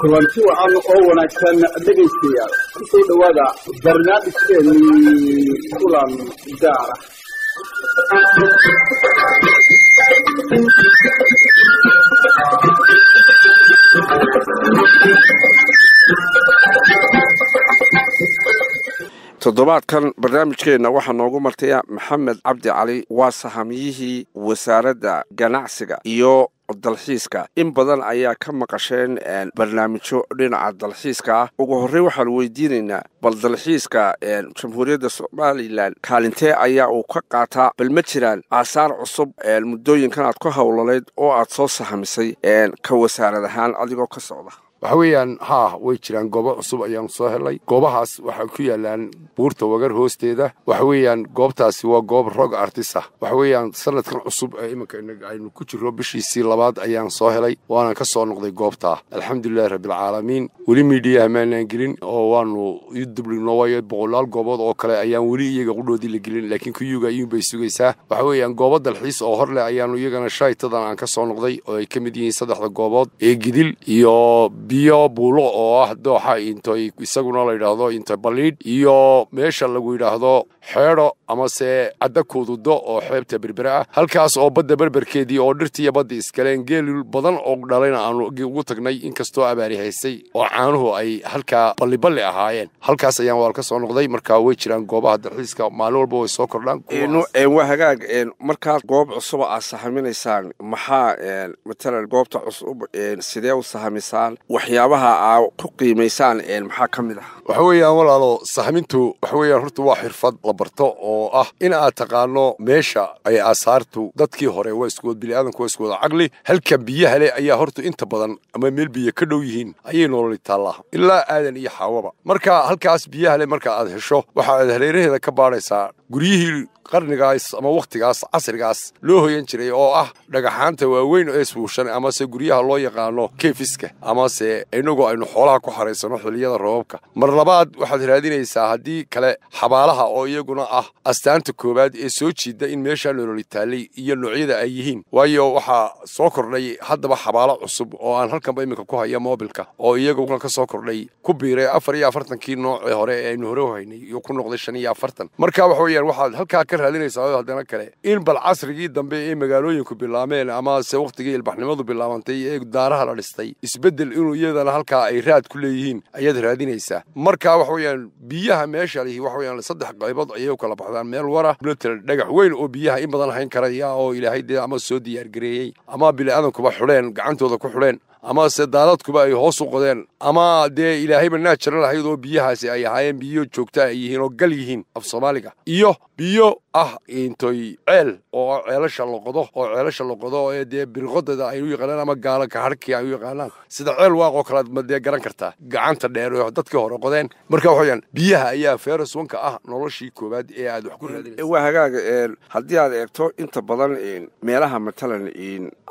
kulanti wacan oo wanaagsan dhegaystayaal kusoo dhowaada barnaamijkeennii kulan gaara toddobaadkan barnaamijkeenna waxaa noogu martaya maxamed cabdi cali waa sahamiyihii wasaaradda ganacsiga iyo dalxiiska in badan ayaa ka maqasheen barnaamijyo dhinaca dalxiiska ah ugu horey waxaanu weydiinaynaa bal dalxiiska jamhuuriyadda somalilan kaalintee ayaa uu ka qaataa bal ma jiraan aasaar cusub muddooyinkan aad ku howlaleyd oo aad soo sahamisay ka wasaarad ahaan adigoo ka socda waxa weeyaan haa way jiraan goobo cusub ayaanu soo helay goobahaas waxaa ku yaalaan buurta wagar hoosteeda waxa weeyaan goobtaasi waa goob rog artisa waxa weeyaan sanadkan cusub ee iminka aynu ku jiro bishiisii labaad ayaan soo helay waanan ka soo noqday goobtaa alxamdulilahi rabbilcaalamiin weli miidhiyaha maanaan gelin oo waanu dublino boqolaal goobood oo kale ayaan weli iyaga qudhoodii la gelin laakiin kuyuga bay sugaysaa waxa weeyaan goobo dalxiis oo hor leh ayaanu iyagana shaaytadan aan ka soo noqday oo ay ka mid yihiin saddexda goobood ee gidil iyo biyo buulo oo ah dooxa intay isaguna la yidhaahdo intabalidh iyo meesha lagu yidhaahdo xeedho amase kuududo oo xeebta berbera ah halkaas oo badda berberkeedii oo dhirtiiyo badda iskaleen geelul badan oo dhalayna aanu ugu tagnay inkastoo abaari haysay oo caanuhu ay halkaa balliballi ahaayeen halkaas ayaan waal ka soo noqday markaa way jiraan goobaha dalxiiska maalin walba way soo kordhaan hagaag markaad goob cusuba aad sahminaysaan maxaa matalan goobta cusub sidee u sahamisaan waxyaabaha aad ku qiimaysaan maxaa ka mid ah waxaa weeyaan walaalo sahmintu waxa weeyaan horta waa xirfad barto oo ah in aad taqaano meesha ay aasaartu dadkii hore waa iskuwad biniaadanku waa iskuwada caqli halka biyaha leh ayaa horta inta badan ama meel biyo ka dhow yihiin ayay nololi taallaa ilaa aadan iyo xaawaba marka halkaas biyaha leh marka aad hesho waxa aad hareeraheeda ka baadhaysaa guryihii qarnigaas ama wakhtigaas casrigaas loo hoyan jiray oo ah dhagaxaanta waaweyn ee sbuushan amase guryaha loo yaqaano kefiska amase inagu aynu xoolaha ku xaraysano xiliyada roobabka mar labaad waxaad raadinaysaa haddii kale xabaalaha oo iyaguna ah astaanta koowaad ee soo jiida in meeshaa nololitaalay iyo noocyada ay yihiin waayo waxaa soo kordhay haddaba xabaalo cusub oo aan halkanba iminka ku haya mobilka oo iyaguna ka soo kordhay ku biiray afar iyo afartankii nooc ee hore ee aynu hore haynay iyo ku noqday shan iyo afartan marka waxa yar waxaad halkaa ka raadinaysaa haddana kale in bal casrigii dambe ay magaalooyinku bilaameen amase wakhtigii ilbaxnimadu bilaabantay ee daaraha la dhistay isbeddel inuu iyadana halkaa ay raad ku leeyihiin ayaad raadinaysaa markaa waxa weeyaan biyaha meesha lihi waxa weyaan saddex qaybood ayay u kala baxdaan meel wara bilateral dhagax weyn oo biyaha in badan hayn karaya oo ilaahay dee ama soo diyaargareeyey ama bini aadankuba xudheen gacantooda ku xudheen amase daaladkuba ay hoos u qodeen ama dee ilaahayba naa lahayd oo biyahaasi ay ahaayeen biyo joogta ay yihiin oo gal yihiin af soomaaliga iyo biyo ah intoy ceel oo ceelasha loqodo oo ceelasha loqodo oo dee birqodada ay u yaqaanaan ama gaala kaharhkii ay u yaqaanaan sida ceel waaqoo kalead ma dee garan kartaa gacanta dheer oo dadkii hore qodeen marka waxayaan biyaha ayaa feeras wanka ah noloshii koowaad ee aada wax ku raadinaysa waa hagaaga haddii aad eegto inta badan meelaha matalan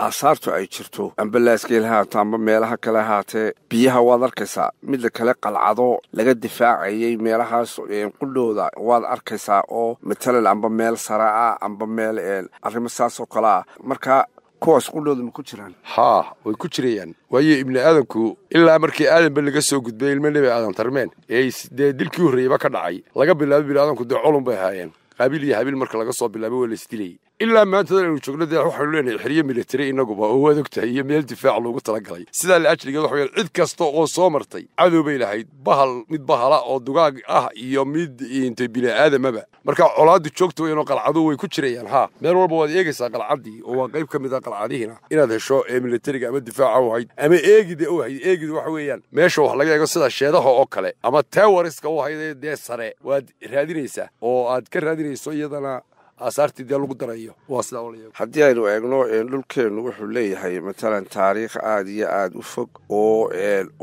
aasaartu ay jirto amba laasgeel haata amba meelaha kale haatee biyaha waad arkaysaa mid kale qalcado laga difaacayay meelahaas qudhooda waad arkaysaa oo matalan amba meel sara ah amba meel eh, arrimo saas oo kale ah marka kuwaas ma ku jiraan haa way ku jirayaan waayo ibni aadamku ilaa markii aadanba laga soo gudbay ilmo nebi aadan tarmeen ee dee dilkii horreeyaba ka dhacay laga bilaabay bini aadamku dee colun bay ahaayeen qaabiil iyo habiil marka laga soo bilaabay waa laisdilay ilaa maanta aynu joogno dee waxaanu leenahay xeryo military inaguba oo waad ogtahay iyo meel difaac loogu talagalay sidaa la ajrigeed waxa weyaan cid kasta oo soo martay cadow bay lahayd bahal mid bahala oo dugaag ah iyo mid intay bini aadamaba marka colaadda joogta weyan oo qalcadu way ku jirayaan haa meel walba waad eegaysaa qalcaddii oo waa qayb ka mid a ah qalcadihiina inaad hesho ee militariga ama difaaca u ahayd ama eegida u hayd eegid waxa weeyaan meesha wax laga eego sida sheedaha oo kale ama tewariska u haydee dee sare waad raadinaysaa oo aad ka raadinayso iyadana asaartii dee lagu darayo waa sidaa haddii aynu eegno dhulkeennu wuxuu leeyahay matalan taariikh aada iyo aada u fog oo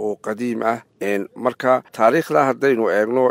oo qadiim ah marka taariikhda haddaynu eegno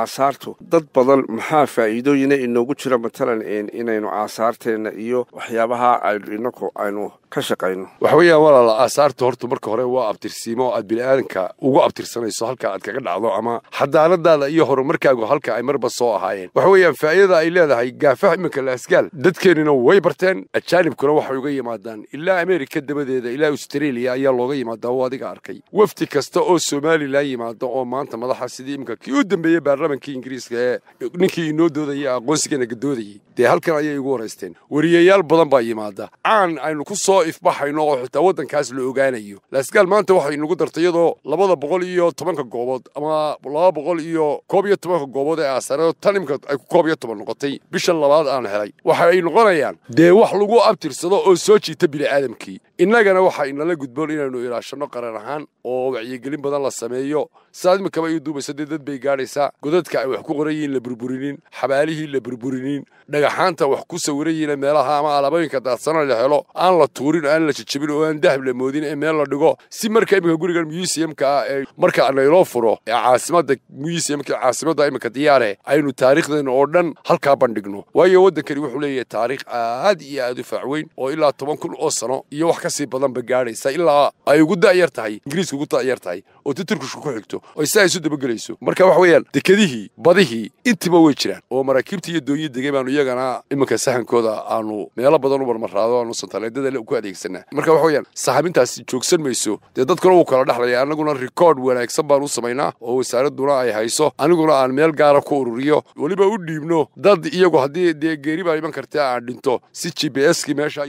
aasaartu dad badan maxaa faa'iidooyina inoogu jira matalan inaynu aasaarteenna iyo waxyaabaha aynu inaku aynu ka shaqayno waxa weeyaan walaala aasaarta horta marka hore waa abtirsiimo oo aad bini'aadanka ugu abtirsanayso halka aad kaga dhacdo ama xadaanadaada iyo horumarkaagu halka ay marba soo ahaayeen waxa weeyaan faa'iidada ay leedahay gaafaha iminka laasgaal dadkeennina way barteen ajaanibkuna waxay uga yimaadaan ilaa ameerika dabadeeda ilaa austreeliya ayaa looga yimaadaa oo adiga arkay wafdi kasta oo soomaaliya la yimaado oo maanta madaxa sidii imika kii u dambeeyey baarlamankii ingiriiska ee ninkii inoo doodaya aqoonsigana gadoodayay dee halkan ayay igu waraysteen wariyayaal badan baa yimaada caan aynu ku soo ifbaxayno oo xitaa waddankaas la ogaanayo laaskaal maanta waxay nagu dartay iyadoo labada boqol iyo tobanka goobood ama laba boqol iyo koob iyo tobanka goobood ee aasarado tan imika ay ku koob iyo toban noqotay bisha labaad aan helay waxa ay noqonayaan dee wax lagu abtirsado oo soo jiita bini'aadamkii innagana waxa inala gudboon inaynu ilaashanno qaran ahaan oo wacyigelin badan la sameeyo sameeyo sidaa imikaba ii duubaysa dee dad bay gaadhaysaa godadka ay wax ku qoran yihiin la burburinin xabaalihii la burburinin dhagaxaanta wax ku sawiran yihiina meelaha ama alabooyinka daadsana la helo aan la tuurin aan la jijibin oo aan dahab la moodin ee meel la dhigo si marka imika gurigan museumka ah ee marka layloo furo ee caasimadda museumka caasimadda imika diyaare aynu taariikhdeenna oo dhan halkaa bandhigno waayo waddankani wuxuu leeyahay taariikh aad iyo aada u facweyn oo ilaa toban kun oo sano iyo wax ka sii badanba gaadhaysa ilaa ay ugu da'yar tahay ingiriiska ugu da'yar tahay oo titirkushka ku xigto jirto oy isu dabagelayso marka waxa weeyaan dekedihii badihii intiba way jiraan oo maraakiibta iyo doonya degay baanu iyagana imanka sahankooda aanu meelo badan u marmaraado aanu santaaleedada ku adeegsanaa marka waxa weeyaan saxaabintaasi joogsan mayso dee dadkuna uu kala dhexlaya anaguna rikood wanaagsan baan u samaynaa oo wasaaraduna ay hayso aniguna aan meel gaara ku ururiyo weliba u dhiibno dad iyagu haddii dee geeri baa iman karta aan dhinto si g b s kii meesha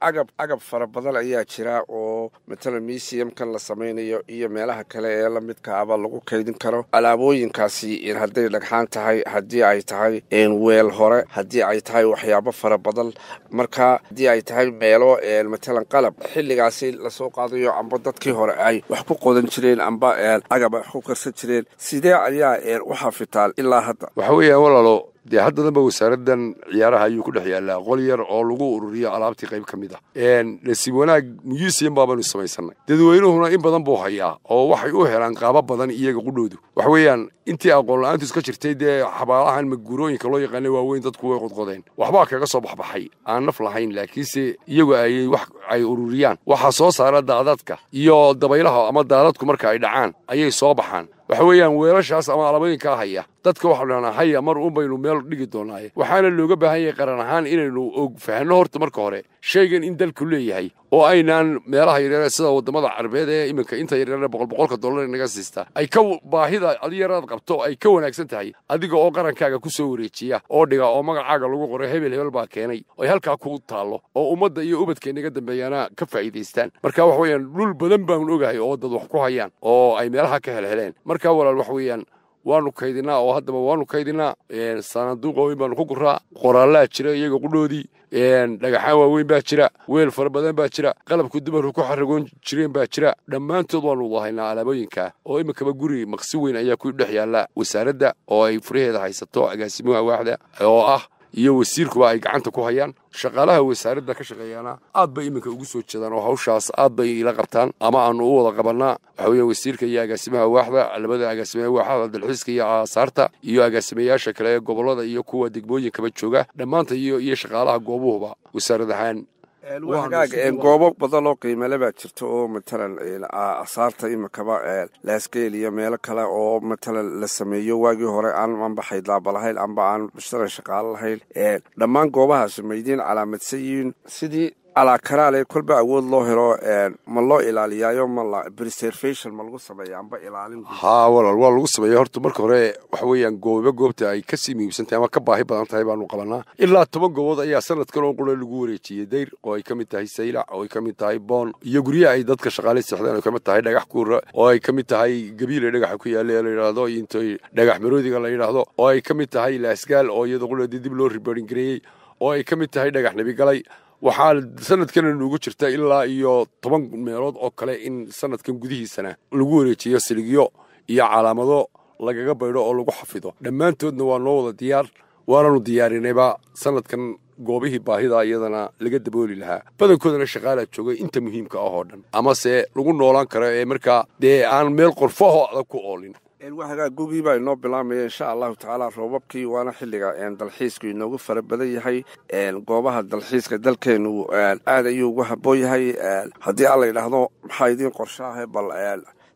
cagab cagab fara badan ayaa jira oo matala misiumkan la samaynayo iyo meelaha kale ee la midka aba ah lagu kaydin karo alaabooyinkaasi hadday dhagxaan tahay haddii ay tahay weel hore haddii ay tahay waxyaabo fara badan marka haddii ay tahay meelo matalan qalab xilligaasi lasoo qaadayo amba dadkii hore ay wax ku qodan jireen amba agab wax ku karsan jireen sidee ayaa u xafitaan ilaa hadda dee haddadanba wasaaraddan ciyaaraha ayuu ku dhex yaallaa qol yar oo lagu ururiyo alaabtii qayb ka mid ah nasiib wanaag muyuusiyan baabaynu samaysanay dadweynuhuna in badan buu hayaa oo waxay u helaan qaabo badan iyaga qudhoodu waxa weeyaan intii aqoonla-aantu iska jirtay dee xabaalahan maguurooyinka loo yaqaanay waaweyn dadku way qodqodeen waxbaa kaga soo baxbaxay aan naf lahayn laakiinse iyagu ayay wax ay ururiyaan waxaa soo saara daadadka iyo dabaylaha ama daadadku marka ay dhacaan ayay soo baxaan waxa weeyaan weelashaas ama alabooyinkaa haya dadka waxaanu dhahnaa haya mar uun baynu meel dhigi doonaaye waxaana looga baahan yahay qaran ahaan inaynu og fahanno horta marka hore shaygan in dalku leeyahay oo aynaan meelaha yaryare sida waddamada carbeed ee iminka inta yaryare boqolboqolka dollar inaga siista ay ka baahida adi yaraad qabto ay ka wanaagsan tahay adiga oo qarankaaga ku soo wareejiya oo dhiga oo magacaaga lagu qoray hebel hebel baa keenay oy halkaa ku taallo oo ummadda iyo ubadka inaga dambeeyaana ka faa'iidaystaan marka waxa weyaan dhul badan baanu ogahay oo dad wax ku hayaan oo ay meelaha ka helheleen markaa walaal wax weeyaan waanu kaydinaa oo haddaba waanu kaydinaa sanaduuq waaweyn baanu ku guraa qoraallaa jira iyaga qudhoodii dhagaxaan waaweyn baa jira weel fara badan baa jira qalabka dumarku ku xaragoon jireen baa jira dhammaantood waanu wadahaynaa alaabooyinka oo iminkaba guri maqsi weyn ayaa ku dhex yaalla wasaaradda oo ay furaheeda haysato agaasimaha waaxda oo ah iyo wasiirkuba ay gacanta ku hayaan shaqaalaha wasaaradda ka shaqeeyaana aad bay iminka ugu soo jeedaan oo hawshaas aad bay ila qabtaan ama aanu u wada qabannaa waxa weeye wasiirka iyo agaasimaha waaxda labada agaasimaha waaxda dalxiiska iyo aasaarta iyo agaasimayaasha kale ee gobollada iyo kuwa degmooyinkaba jooga dhammaanta iyo iyo shaqaalaha goobuhuba wasaarad ahaan goobo badan oo qiimele baa jirta oo matalan asaarta imikaba laasgeel iyo meelo kale oo matalan la sameeyo waagii hore aanba xaydlaaba lahayn amba aan mushtaran shaqaalo lahayn dhammaan goobahaasi maydiin calaamadsayiin sidii alaa karaale kolba awood loo helo eh, ma loo ilaaliyaayo mreservation ma lagu sameeya ilaalin haa walaal waa lagu sameeya horta marka hore waxa weeyaan gooba goobta ay kasii muhiimsan tahay ama ka baahi badan tahay baanu qabanaa ilaa toban goobood ayaa sanadkan oo qura lagu wareejiyey dayr oo ay kamid tahay saylac oo ay ka tahay boon iyo guryaha ay dadka shaqaalay seexdeen oo kamid tahay dhagax kuura oo ay kamid tahay gabiile dhagaxa ku yaale la yidhaahdo intoy dhagax maroodiga la yidhaahdo oo ay kamid tahay laasgaal oo iyada qura dib loo ribaringareeyey oo ay ka mid tahay dhagax nabigalay waxaa sanadkana ugu jirta ilaa iyo toban meelood oo kale in sanadkan gudihiisana lagu wareejiyo siligyo iyo calaamado lagaga baydho oo lagu xafido dhammaantoodna waa noo wada diyaar waananu diyaarinayba sanadkan goobihii baahida iyadana laga dabooli lahaa badankoodana shaqaalaa joogay inta muhiimka ah oo dhan amase lagu noolaan karo ee markaa dee aan meel qorfaho adag ku oolin gugii baa inoo bilaamaya insha allahu tacaala roobabkii waana xilliga dalxiisku inoogu fara badan yahay goobaha dalxiiska dalkeenu aada ayuu ugu haboon yahay haddii aan la yidhaahdo maxaa idiin qorshaahe bal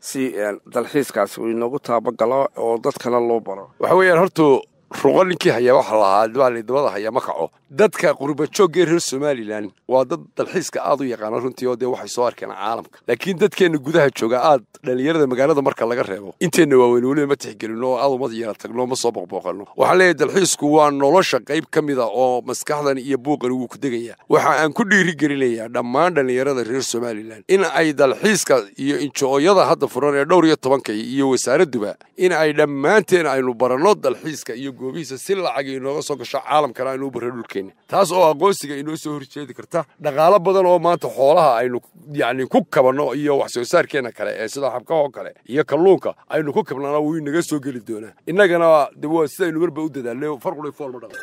si dalxiiskaasi inoogu taabogalo oo dad kale loo baro waxaweyaan hortu ruqo ninkii haya waxa lahaa dbaalidabada haya ma kaco dadka qurba reer somalilan waa dad dalxiiska aad u yaqaana runtii oo dee waxay soo arkeen caalamka laakiin dadkeenna gudaha jooga aad dhallinyarada magaalada marka laga reebo inteenna waaweyn weliba ma tixgelino oo aad uma yara tagno ma soo boqbooqanno waxaan leeyahay dalxiisku waa nolosha qayb ka mida oo maskaxdan iyo buuqan wuu ku degayaa waxa aan ku dhiirigelinayaa dhammaan dhallinyarada reer somalilan in ay dalxiiska iyo injooyada hadda furan ee dhowr iyo tobanka iyo wasaaraduba in ay dhammaanteen aynu baranno dalxiiska iyo goobihiisa si lacag inooga soo gasho caalamkana aynu u barra dhulkeena taas oo aqoonsiga inoo soo horjeedi karta dhaqaalo badan oo maanta xoolaha aynu yacni ku kabanno iyo wax soo saarkeenna kale ee sida xabkaha oo kale iyo kalluunka aynu ku kabnaana wuu inaga soo geli doonaa innagana de waa sidaynu marba u dadaalne farqulay foolma dhala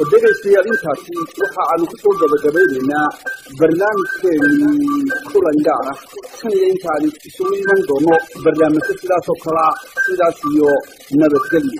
oo intaasi waxa aanu kusoo gabagabaynaynaa barnaamijkeennii kulan gaar ah kan iyo intaan isugu iman doono barnaamijyo sidaas oo kalea sidaas iyo nabadgelyo